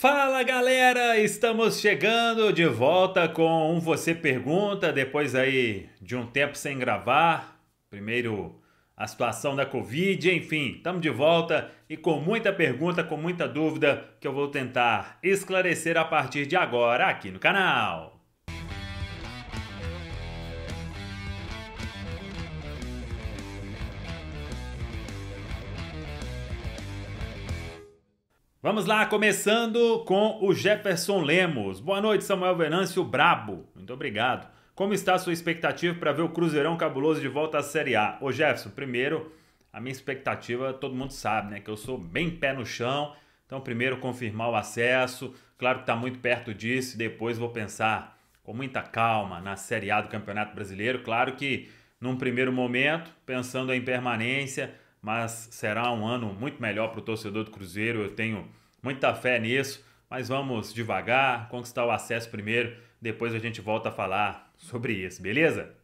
Fala galera, estamos chegando de volta com um Você Pergunta, depois aí de um tempo sem gravar, primeiro a situação da Covid, enfim, estamos de volta e com muita pergunta, com muita dúvida que eu vou tentar esclarecer a partir de agora aqui no canal. Vamos lá, começando com o Jefferson Lemos. Boa noite, Samuel Venâncio Brabo. Muito obrigado. Como está a sua expectativa para ver o Cruzeirão Cabuloso de volta à Série A? Ô Jefferson, primeiro, a minha expectativa, todo mundo sabe, né? Que eu sou bem pé no chão. Então, primeiro, confirmar o acesso. Claro que está muito perto disso. Depois, vou pensar com muita calma na Série A do Campeonato Brasileiro. Claro que, num primeiro momento, pensando em permanência, mas será um ano muito melhor para o torcedor do Cruzeiro. Eu tenho muita fé nisso, mas vamos devagar, conquistar o acesso primeiro, depois a gente volta a falar sobre isso, beleza?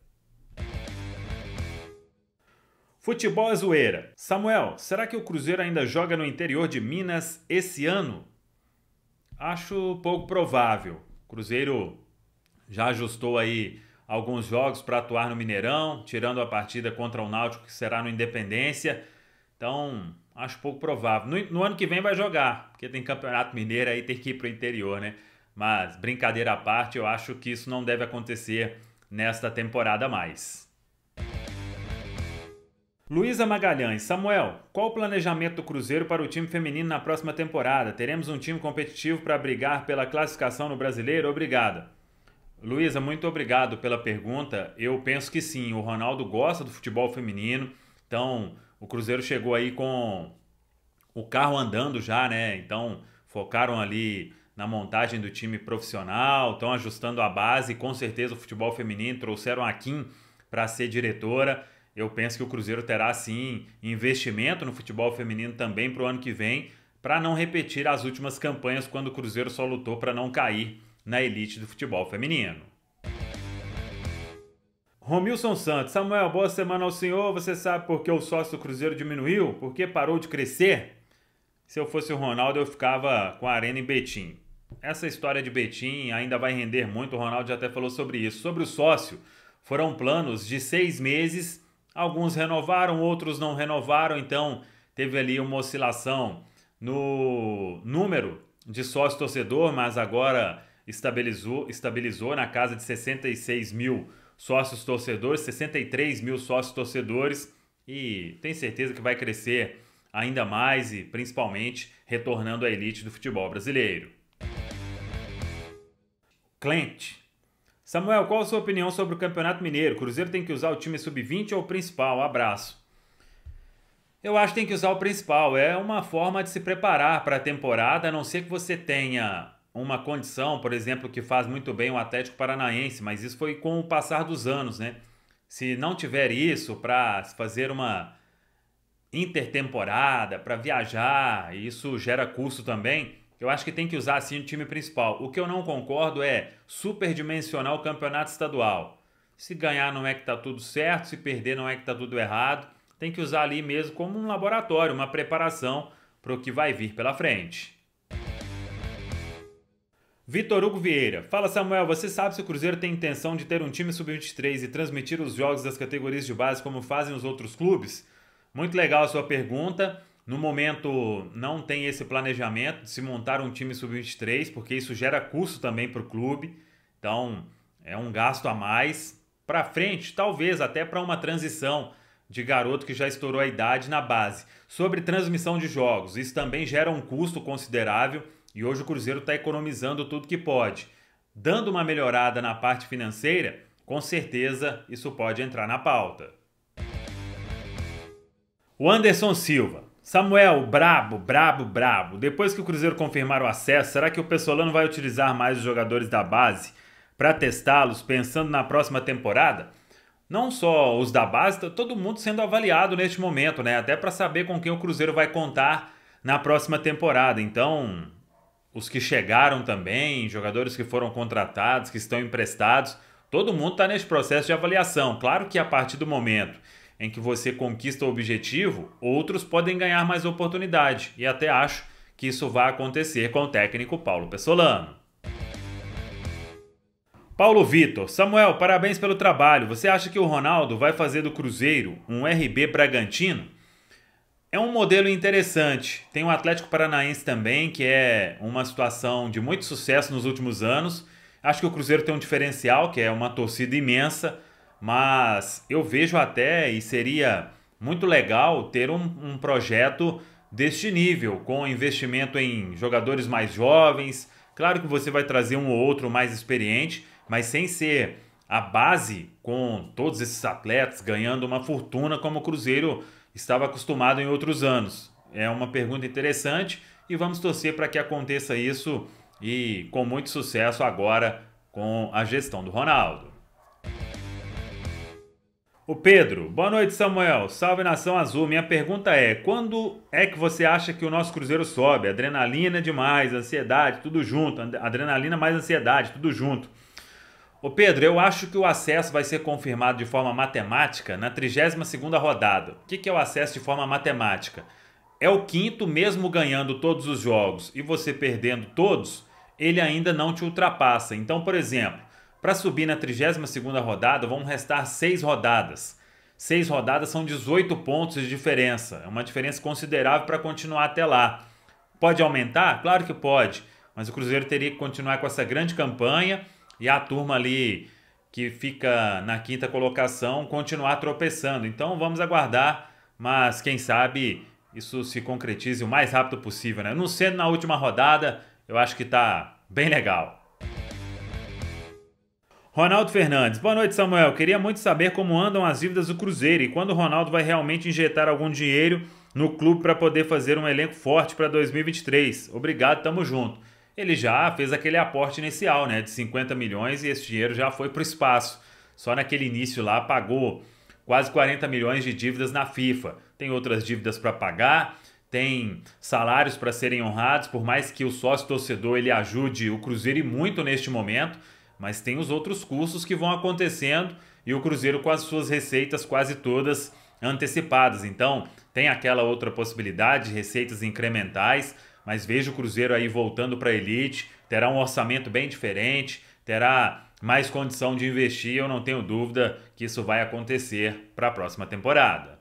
Futebol é zoeira. Samuel, será que o Cruzeiro ainda joga no interior de Minas esse ano? Acho pouco provável. O Cruzeiro já ajustou aí alguns jogos para atuar no Mineirão, tirando a partida contra o Náutico, que será no Independência. Então, acho pouco provável. No, no ano que vem vai jogar, porque tem Campeonato Mineiro aí, tem que ir para o interior, né? Mas, brincadeira à parte, eu acho que isso não deve acontecer nesta temporada mais. Luísa Magalhães, Samuel, qual o planejamento do Cruzeiro para o time feminino na próxima temporada? Teremos um time competitivo para brigar pela classificação no brasileiro? Obrigado. Luísa, muito obrigado pela pergunta. Eu penso que sim, o Ronaldo gosta do futebol feminino. Então, o Cruzeiro chegou aí com o carro andando já, né? Então, focaram ali na montagem do time profissional, estão ajustando a base, com certeza o futebol feminino trouxeram a Kim para ser diretora. Eu penso que o Cruzeiro terá sim investimento no futebol feminino também para o ano que vem, para não repetir as últimas campanhas quando o Cruzeiro só lutou para não cair na elite do futebol feminino. Romilson Santos, Samuel, boa semana ao senhor. Você sabe por que o sócio do Cruzeiro diminuiu? Por que parou de crescer? Se eu fosse o Ronaldo, eu ficava com a Arena em Betim. Essa história de Betim ainda vai render muito, o Ronaldo já até falou sobre isso. Sobre o sócio, foram planos de seis meses, alguns renovaram, outros não renovaram, então teve ali uma oscilação no número de sócio torcedor, mas agora estabilizou, estabilizou na casa de 66 mil sócios torcedores, 63 mil sócios torcedores e tem certeza que vai crescer ainda mais e principalmente retornando à elite do futebol brasileiro. Clente. Samuel, qual a sua opinião sobre o Campeonato Mineiro? Cruzeiro tem que usar o time sub-20 ou o principal? Um abraço. Eu acho que tem que usar o principal. É uma forma de se preparar para a temporada, a não ser que você tenha uma condição, por exemplo, que faz muito bem o Atlético Paranaense, mas isso foi com o passar dos anos, né? Se não tiver isso para fazer uma intertemporada, para viajar, isso gera custo também, eu acho que tem que usar assim o time principal. O que eu não concordo é superdimensionar o campeonato estadual. Se ganhar não é que está tudo certo, se perder não é que está tudo errado. Tem que usar ali mesmo como um laboratório, uma preparação para o que vai vir pela frente. Vitor Hugo Vieira. Fala Samuel, você sabe se o Cruzeiro tem intenção de ter um time sub-23 e transmitir os jogos das categorias de base como fazem os outros clubes? Muito legal a sua pergunta. No momento não tem esse planejamento de se montar um time sub-23, porque isso gera custo também para o clube. Então é um gasto a mais. Para frente, talvez até para uma transição de garoto que já estourou a idade na base. Sobre transmissão de jogos, isso também gera um custo considerável e hoje o Cruzeiro está economizando tudo que pode. Dando uma melhorada na parte financeira, com certeza isso pode entrar na pauta. O Anderson Silva. Samuel, brabo, brabo, brabo. Depois que o Cruzeiro confirmar o acesso, será que o Pessolano vai utilizar mais os jogadores da base para testá-los, pensando na próxima temporada? Não só os da base, tá todo mundo sendo avaliado neste momento, né? Até para saber com quem o Cruzeiro vai contar na próxima temporada. Então, os que chegaram também, jogadores que foram contratados, que estão emprestados. Todo mundo está nesse processo de avaliação. Claro que a partir do momento em que você conquista o objetivo, outros podem ganhar mais oportunidade. E até acho que isso vai acontecer com o técnico Paulo Pessolano. Paulo Vitor, Samuel, parabéns pelo trabalho. Você acha que o Ronaldo vai fazer do Cruzeiro um RB Bragantino? é um modelo interessante. Tem o Atlético Paranaense também, que é uma situação de muito sucesso nos últimos anos. Acho que o Cruzeiro tem um diferencial, que é uma torcida imensa, mas eu vejo até e seria muito legal ter um, um projeto deste nível, com investimento em jogadores mais jovens. Claro que você vai trazer um ou outro mais experiente, mas sem ser a base com todos esses atletas ganhando uma fortuna como o Cruzeiro estava acostumado em outros anos? É uma pergunta interessante e vamos torcer para que aconteça isso e com muito sucesso agora com a gestão do Ronaldo. O Pedro, boa noite Samuel, salve nação azul. Minha pergunta é: quando é que você acha que o nosso Cruzeiro sobe? Adrenalina demais, ansiedade, tudo junto. Adrenalina mais ansiedade, tudo junto. Ô Pedro, eu acho que o acesso vai ser confirmado de forma matemática na 32ª rodada. O que, é o acesso de forma matemática? É o quinto, mesmo ganhando todos os jogos e você perdendo todos, ele ainda não te ultrapassa. Então, por exemplo, para subir na 32ª rodada, vão restar seis rodadas. Seis rodadas são 18 pontos de diferença. É uma diferença considerável para continuar até lá. Pode aumentar? Claro que pode, mas o Cruzeiro teria que continuar com essa grande campanha e a turma ali que fica na quinta colocação continuar tropeçando. Então vamos aguardar, mas quem sabe isso se concretize o mais rápido possível, né? Não sendo na última rodada, eu acho que tá bem legal. Ronaldo Fernandes, boa noite Samuel. Queria muito saber como andam as dívidas do Cruzeiro e quando o Ronaldo vai realmente injetar algum dinheiro no clube para poder fazer um elenco forte para 2023. Obrigado, tamo junto ele já fez aquele aporte inicial né, de 50 milhões e esse dinheiro já foi para o espaço. Só naquele início lá pagou quase 40 milhões de dívidas na FIFA. Tem outras dívidas para pagar, tem salários para serem honrados, por mais que o sócio torcedor ele ajude o Cruzeiro e muito neste momento, mas tem os outros cursos que vão acontecendo e o Cruzeiro com as suas receitas quase todas antecipadas. Então, tem aquela outra possibilidade, receitas incrementais, mas vejo o Cruzeiro aí voltando para a elite, terá um orçamento bem diferente, terá mais condição de investir, eu não tenho dúvida que isso vai acontecer para a próxima temporada.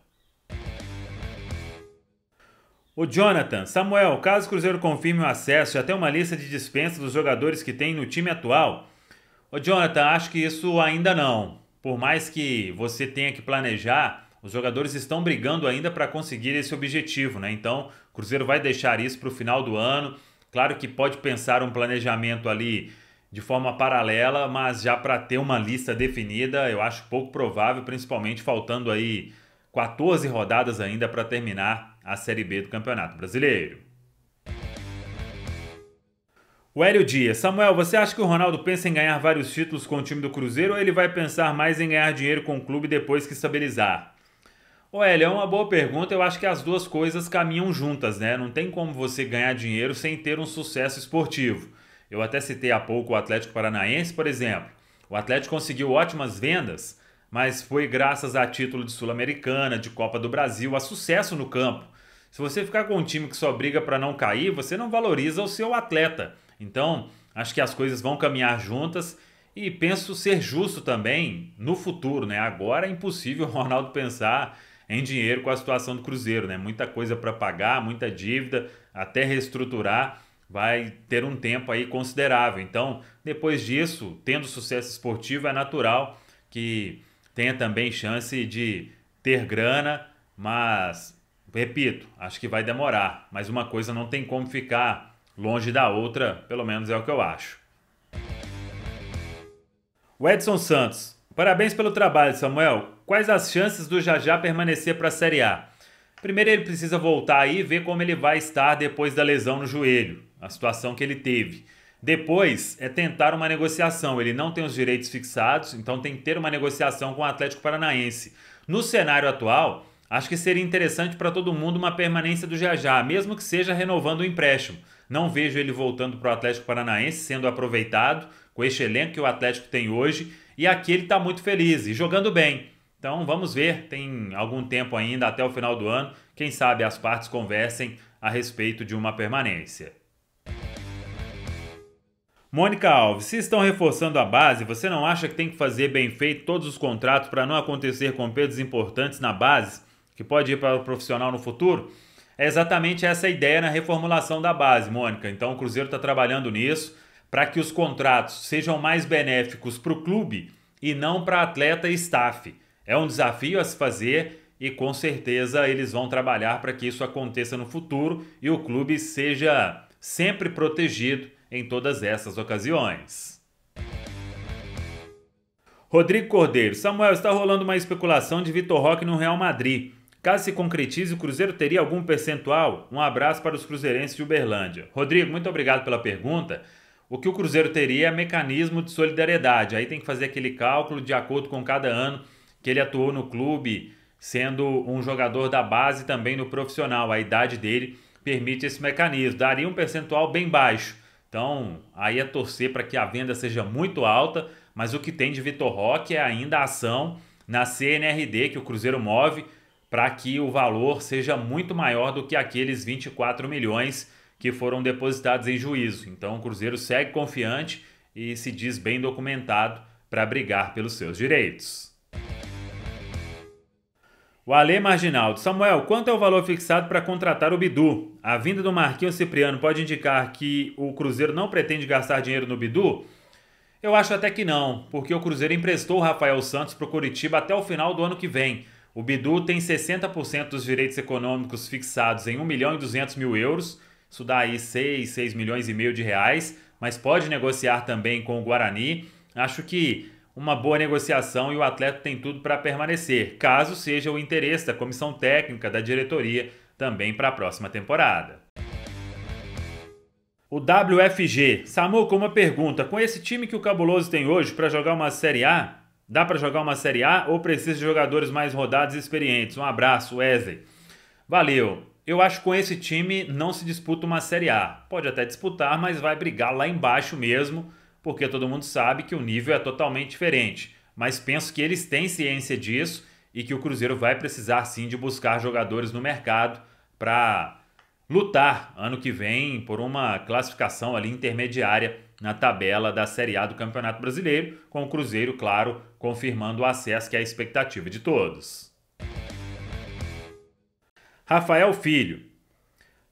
O Jonathan, Samuel, caso o Cruzeiro confirme o acesso, já é tem uma lista de dispensa dos jogadores que tem no time atual? O Jonathan, acho que isso ainda não. Por mais que você tenha que planejar os jogadores estão brigando ainda para conseguir esse objetivo, né? Então, o Cruzeiro vai deixar isso para o final do ano. Claro que pode pensar um planejamento ali de forma paralela, mas já para ter uma lista definida, eu acho pouco provável, principalmente faltando aí 14 rodadas ainda para terminar a Série B do Campeonato Brasileiro. O Hélio Dias, Samuel, você acha que o Ronaldo pensa em ganhar vários títulos com o time do Cruzeiro ou ele vai pensar mais em ganhar dinheiro com o clube depois que estabilizar? Ô, Hélio, é uma boa pergunta. Eu acho que as duas coisas caminham juntas, né? Não tem como você ganhar dinheiro sem ter um sucesso esportivo. Eu até citei há pouco o Atlético Paranaense, por exemplo. O Atlético conseguiu ótimas vendas, mas foi graças a título de Sul-Americana, de Copa do Brasil, a sucesso no campo. Se você ficar com um time que só briga para não cair, você não valoriza o seu atleta. Então, acho que as coisas vão caminhar juntas e penso ser justo também no futuro, né? Agora é impossível o Ronaldo pensar em dinheiro com a situação do Cruzeiro, né? Muita coisa para pagar, muita dívida, até reestruturar vai ter um tempo aí considerável. Então, depois disso, tendo sucesso esportivo, é natural que tenha também chance de ter grana, mas repito, acho que vai demorar, mas uma coisa não tem como ficar longe da outra, pelo menos é o que eu acho. O Edson Santos, parabéns pelo trabalho, Samuel. Quais as chances do Jajá permanecer para a Série A? Primeiro ele precisa voltar aí e ver como ele vai estar depois da lesão no joelho, a situação que ele teve. Depois é tentar uma negociação. Ele não tem os direitos fixados, então tem que ter uma negociação com o Atlético Paranaense. No cenário atual, acho que seria interessante para todo mundo uma permanência do Jajá, mesmo que seja renovando o empréstimo. Não vejo ele voltando para o Atlético Paranaense sendo aproveitado com este elenco que o Atlético tem hoje. E aqui ele está muito feliz e jogando bem. Então vamos ver, tem algum tempo ainda até o final do ano, quem sabe as partes conversem a respeito de uma permanência. Mônica Alves, se estão reforçando a base, você não acha que tem que fazer bem feito todos os contratos para não acontecer com perdas importantes na base, que pode ir para o profissional no futuro? É exatamente essa a ideia na reformulação da base, Mônica. Então o Cruzeiro está trabalhando nisso para que os contratos sejam mais benéficos para o clube e não para atleta e staff. É um desafio a se fazer e com certeza eles vão trabalhar para que isso aconteça no futuro e o clube seja sempre protegido em todas essas ocasiões. Rodrigo Cordeiro, Samuel, está rolando uma especulação de Vitor Roque no Real Madrid. Caso se concretize, o Cruzeiro teria algum percentual? Um abraço para os cruzeirenses de Uberlândia. Rodrigo, muito obrigado pela pergunta. O que o Cruzeiro teria é mecanismo de solidariedade. Aí tem que fazer aquele cálculo de acordo com cada ano que ele atuou no clube sendo um jogador da base também no profissional. A idade dele permite esse mecanismo. Daria um percentual bem baixo. Então, aí é torcer para que a venda seja muito alta, mas o que tem de Vitor Roque é ainda a ação na CNRD que o Cruzeiro move para que o valor seja muito maior do que aqueles 24 milhões que foram depositados em juízo. Então, o Cruzeiro segue confiante e se diz bem documentado para brigar pelos seus direitos. O Ale Marginaldo. Samuel, quanto é o valor fixado para contratar o Bidu? A vinda do Marquinhos Cipriano pode indicar que o Cruzeiro não pretende gastar dinheiro no Bidu? Eu acho até que não, porque o Cruzeiro emprestou o Rafael Santos para o Curitiba até o final do ano que vem. O Bidu tem 60% dos direitos econômicos fixados em 1 milhão e 200 mil euros, isso dá aí 6, 6 milhões e meio de reais, mas pode negociar também com o Guarani. Acho que uma boa negociação e o atleta tem tudo para permanecer, caso seja o interesse da comissão técnica, da diretoria, também para a próxima temporada. O WFG. Samu, com uma pergunta: com esse time que o Cabuloso tem hoje para jogar uma Série A, dá para jogar uma Série A ou precisa de jogadores mais rodados e experientes? Um abraço, Wesley. Valeu. Eu acho que com esse time não se disputa uma Série A. Pode até disputar, mas vai brigar lá embaixo mesmo porque todo mundo sabe que o nível é totalmente diferente. Mas penso que eles têm ciência disso e que o Cruzeiro vai precisar sim de buscar jogadores no mercado para lutar ano que vem por uma classificação ali intermediária na tabela da Série A do Campeonato Brasileiro, com o Cruzeiro, claro, confirmando o acesso que é a expectativa de todos. Rafael Filho,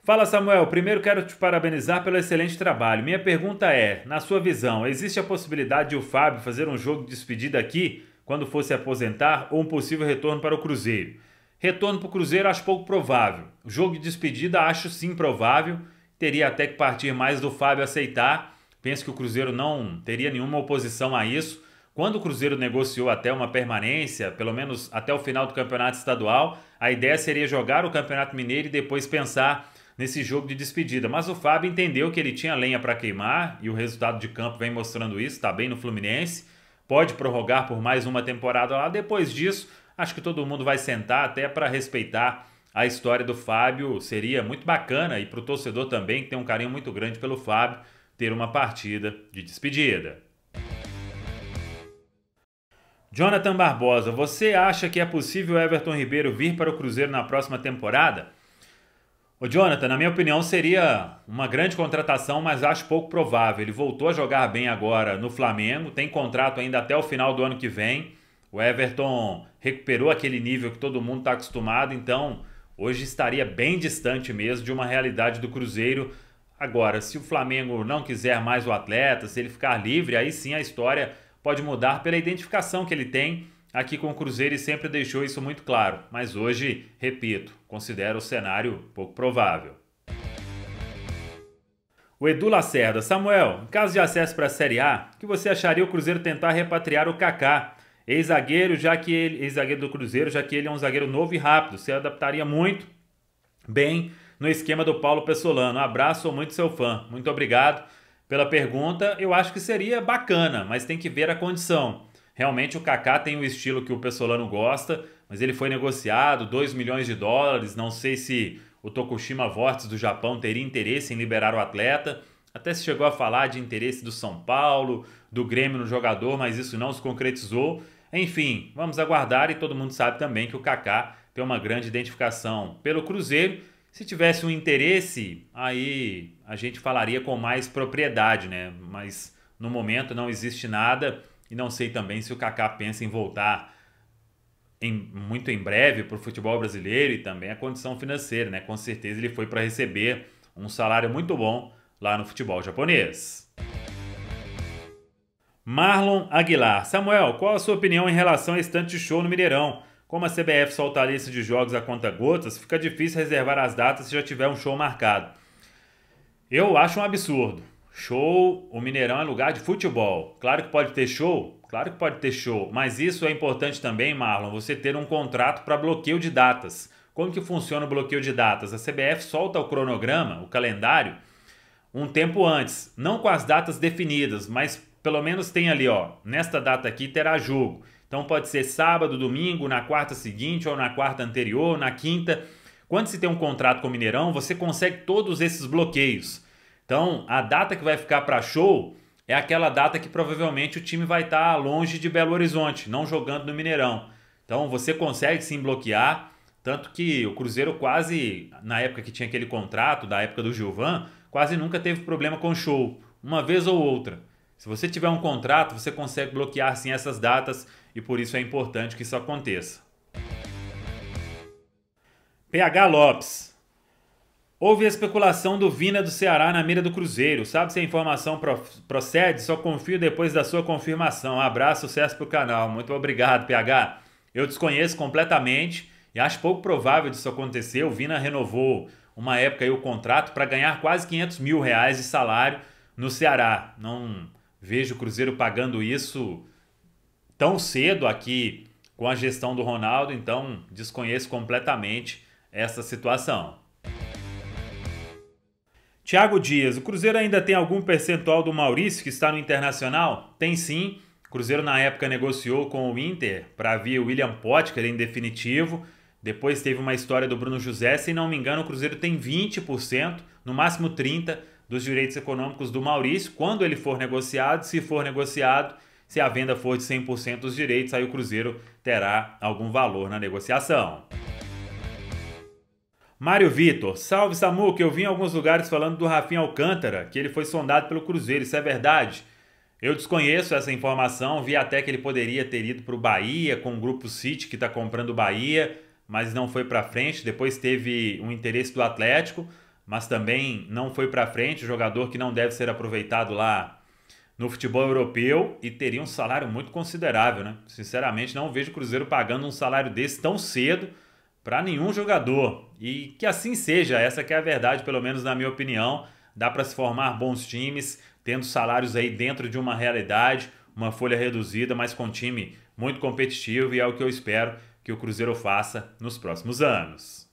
Fala Samuel, primeiro quero te parabenizar pelo excelente trabalho. Minha pergunta é: na sua visão, existe a possibilidade de o Fábio fazer um jogo de despedida aqui quando fosse aposentar ou um possível retorno para o Cruzeiro? Retorno para o Cruzeiro acho pouco provável. O jogo de despedida acho sim provável. Teria até que partir mais do Fábio aceitar. Penso que o Cruzeiro não teria nenhuma oposição a isso. Quando o Cruzeiro negociou até uma permanência, pelo menos até o final do campeonato estadual, a ideia seria jogar o Campeonato Mineiro e depois pensar nesse jogo de despedida. Mas o Fábio entendeu que ele tinha lenha para queimar e o resultado de campo vem mostrando isso, está bem no Fluminense. Pode prorrogar por mais uma temporada lá. Depois disso, acho que todo mundo vai sentar até para respeitar a história do Fábio. Seria muito bacana e para o torcedor também, que tem um carinho muito grande pelo Fábio, ter uma partida de despedida. Jonathan Barbosa, você acha que é possível Everton Ribeiro vir para o Cruzeiro na próxima temporada? O Jonathan, na minha opinião, seria uma grande contratação, mas acho pouco provável. Ele voltou a jogar bem agora no Flamengo, tem contrato ainda até o final do ano que vem. O Everton recuperou aquele nível que todo mundo está acostumado, então hoje estaria bem distante mesmo de uma realidade do Cruzeiro. Agora, se o Flamengo não quiser mais o atleta, se ele ficar livre, aí sim a história pode mudar pela identificação que ele tem Aqui com o Cruzeiro e sempre deixou isso muito claro, mas hoje, repito, considero o cenário pouco provável. O Edu Lacerda, Samuel, em caso de acesso para a Série A, que você acharia o Cruzeiro tentar repatriar o Kaká? Ex-zagueiro, já que ele, ex-zagueiro do Cruzeiro, já que ele é um zagueiro novo e rápido, se adaptaria muito bem no esquema do Paulo Pessolano. abraço, sou muito seu fã. Muito obrigado pela pergunta. Eu acho que seria bacana, mas tem que ver a condição. Realmente o Kaká tem um estilo que o Pessolano gosta, mas ele foi negociado, 2 milhões de dólares, não sei se o Tokushima Vortes do Japão teria interesse em liberar o atleta. Até se chegou a falar de interesse do São Paulo, do Grêmio no jogador, mas isso não se concretizou. Enfim, vamos aguardar e todo mundo sabe também que o Kaká tem uma grande identificação pelo Cruzeiro. Se tivesse um interesse, aí a gente falaria com mais propriedade, né? Mas no momento não existe nada. E não sei também se o Kaká pensa em voltar em, muito em breve para o futebol brasileiro e também a condição financeira, né? Com certeza ele foi para receber um salário muito bom lá no futebol japonês. Marlon Aguilar. Samuel, qual a sua opinião em relação a estante de show no Mineirão? Como a CBF solta a lista de jogos a conta gotas, fica difícil reservar as datas se já tiver um show marcado. Eu acho um absurdo. Show, o Mineirão é lugar de futebol. Claro que pode ter show, claro que pode ter show, mas isso é importante também, Marlon, você ter um contrato para bloqueio de datas. Como que funciona o bloqueio de datas? A CBF solta o cronograma, o calendário, um tempo antes, não com as datas definidas, mas pelo menos tem ali, ó, nesta data aqui terá jogo. Então pode ser sábado, domingo, na quarta seguinte ou na quarta anterior, na quinta. Quando se tem um contrato com o Mineirão, você consegue todos esses bloqueios. Então, a data que vai ficar para show é aquela data que provavelmente o time vai estar tá longe de Belo Horizonte, não jogando no Mineirão. Então, você consegue sim bloquear. Tanto que o Cruzeiro quase, na época que tinha aquele contrato, da época do Gilvan, quase nunca teve problema com show, uma vez ou outra. Se você tiver um contrato, você consegue bloquear sim essas datas e por isso é importante que isso aconteça. PH Lopes. Houve especulação do Vina do Ceará na mira do Cruzeiro. Sabe se a informação procede? Só confio depois da sua confirmação. abraço, sucesso pro canal. Muito obrigado, PH. Eu desconheço completamente e acho pouco provável disso acontecer. O Vina renovou uma época aí o contrato para ganhar quase 500 mil reais de salário no Ceará. Não vejo o Cruzeiro pagando isso tão cedo aqui com a gestão do Ronaldo, então desconheço completamente essa situação. Tiago Dias, o Cruzeiro ainda tem algum percentual do Maurício que está no Internacional? Tem sim. O Cruzeiro na época negociou com o Inter para vir o William Potker em definitivo. Depois teve uma história do Bruno José, se não me engano, o Cruzeiro tem 20%, no máximo 30 dos direitos econômicos do Maurício, quando ele for negociado, se for negociado, se a venda for de 100% dos direitos, aí o Cruzeiro terá algum valor na negociação. Mário Vitor, salve Samu, que eu vi em alguns lugares falando do Rafinha Alcântara, que ele foi sondado pelo Cruzeiro, isso é verdade? Eu desconheço essa informação, vi até que ele poderia ter ido para o Bahia com o Grupo City que está comprando o Bahia, mas não foi para frente. Depois teve um interesse do Atlético, mas também não foi para frente. Jogador que não deve ser aproveitado lá no futebol europeu e teria um salário muito considerável, né? Sinceramente, não vejo o Cruzeiro pagando um salário desse tão cedo para nenhum jogador. E que assim seja, essa que é a verdade, pelo menos na minha opinião. Dá para se formar bons times, tendo salários aí dentro de uma realidade, uma folha reduzida, mas com um time muito competitivo e é o que eu espero que o Cruzeiro faça nos próximos anos.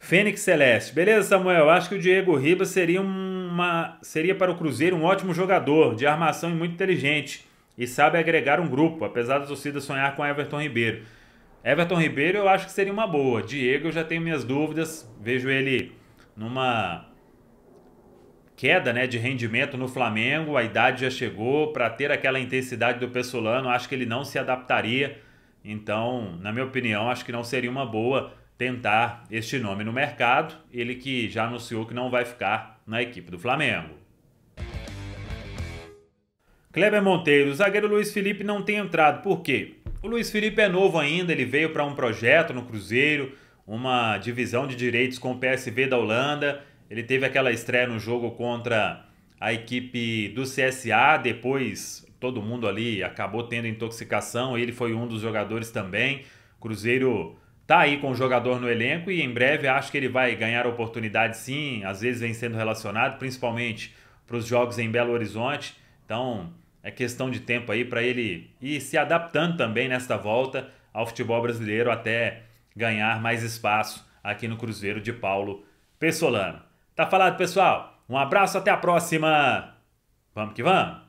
Fênix Celeste. Beleza, Samuel? Acho que o Diego Ribas seria uma seria para o Cruzeiro um ótimo jogador, de armação e muito inteligente e sabe agregar um grupo, apesar da torcida sonhar com Everton Ribeiro. Everton Ribeiro eu acho que seria uma boa. Diego eu já tenho minhas dúvidas. Vejo ele numa queda né, de rendimento no Flamengo. A idade já chegou. Para ter aquela intensidade do Pessolano, acho que ele não se adaptaria. Então, na minha opinião, acho que não seria uma boa tentar este nome no mercado. Ele que já anunciou que não vai ficar na equipe do Flamengo. Kleber Monteiro, o zagueiro Luiz Felipe não tem entrado, por quê? O Luiz Felipe é novo ainda, ele veio para um projeto no Cruzeiro, uma divisão de direitos com o PSV da Holanda. Ele teve aquela estreia no jogo contra a equipe do CSA, depois todo mundo ali acabou tendo intoxicação, ele foi um dos jogadores também. Cruzeiro tá aí com o jogador no elenco e em breve acho que ele vai ganhar oportunidade sim, às vezes vem sendo relacionado, principalmente para os jogos em Belo Horizonte. Então, é questão de tempo aí para ele ir se adaptando também nesta volta ao futebol brasileiro até ganhar mais espaço aqui no Cruzeiro de Paulo Pessolano. Tá falado, pessoal? Um abraço, até a próxima. Vamos que vamos.